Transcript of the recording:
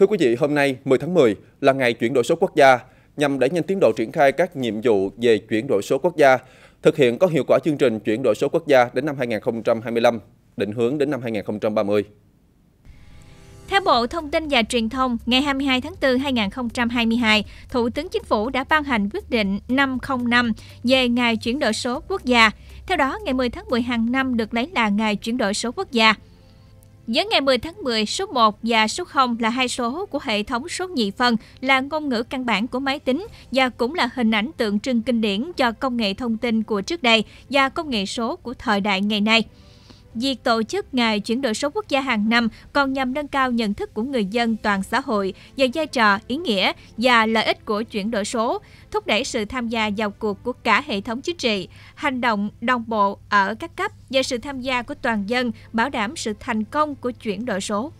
Thưa quý vị, hôm nay 10 tháng 10 là ngày chuyển đổi số quốc gia nhằm đẩy nhanh tiến độ triển khai các nhiệm vụ về chuyển đổi số quốc gia, thực hiện có hiệu quả chương trình chuyển đổi số quốc gia đến năm 2025, định hướng đến năm 2030. Theo Bộ Thông tin và Truyền thông, ngày 22 tháng 4 2022, Thủ tướng Chính phủ đã ban hành quyết định 505 về Ngày chuyển đổi số quốc gia. Theo đó, ngày 10 tháng 10 hàng năm được lấy là Ngày chuyển đổi số quốc gia. Giữa ngày 10 tháng 10, số 1 và số 0 là hai số của hệ thống số nhị phân, là ngôn ngữ căn bản của máy tính và cũng là hình ảnh tượng trưng kinh điển cho công nghệ thông tin của trước đây và công nghệ số của thời đại ngày nay. Việc tổ chức Ngày chuyển đổi số quốc gia hàng năm còn nhằm nâng cao nhận thức của người dân toàn xã hội về vai trò, ý nghĩa và lợi ích của chuyển đổi số, thúc đẩy sự tham gia vào cuộc của cả hệ thống chính trị, hành động đồng bộ ở các cấp và sự tham gia của toàn dân bảo đảm sự thành công của chuyển đổi số.